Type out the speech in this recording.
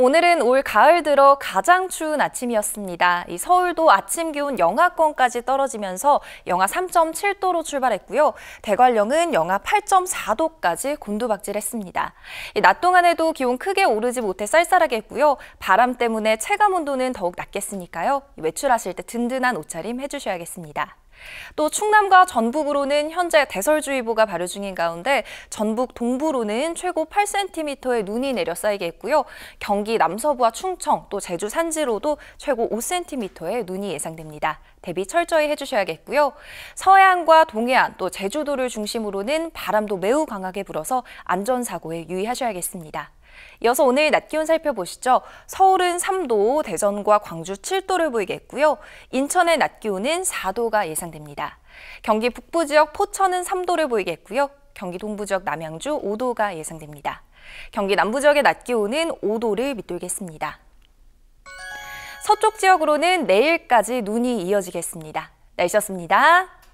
오늘은 올 가을 들어 가장 추운 아침이었습니다. 이 서울도 아침 기온 영하권까지 떨어지면서 영하 3.7도로 출발했고요. 대관령은 영하 8.4도까지 곤두박질했습니다. 낮 동안에도 기온 크게 오르지 못해 쌀쌀하게 했고요. 바람 때문에 체감 온도는 더욱 낮겠으니까요. 외출하실 때 든든한 옷차림 해주셔야겠습니다. 또 충남과 전북으로는 현재 대설주의보가 발효 중인 가운데 전북 동부로는 최고 8cm의 눈이 내려 쌓이겠고요. 경기 경기 남서부와 충청 또 제주 산지로도 최고 5cm의 눈이 예상됩니다. 대비 철저히 해주셔야겠고요. 서해안과 동해안 또 제주도를 중심으로는 바람도 매우 강하게 불어서 안전사고에 유의하셔야겠습니다. 이어서 오늘 낮 기온 살펴보시죠. 서울은 3도, 대전과 광주 7도를 보이겠고요. 인천의 낮 기온은 4도가 예상됩니다. 경기 북부 지역 포천은 3도를 보이겠고요. 경기 동부 지역 남양주 5도가 예상됩니다. 경기 남부 지역의 낮 기온은 5도를 밑돌겠습니다. 서쪽 지역으로는 내일까지 눈이 이어지겠습니다. 날씨였습니다.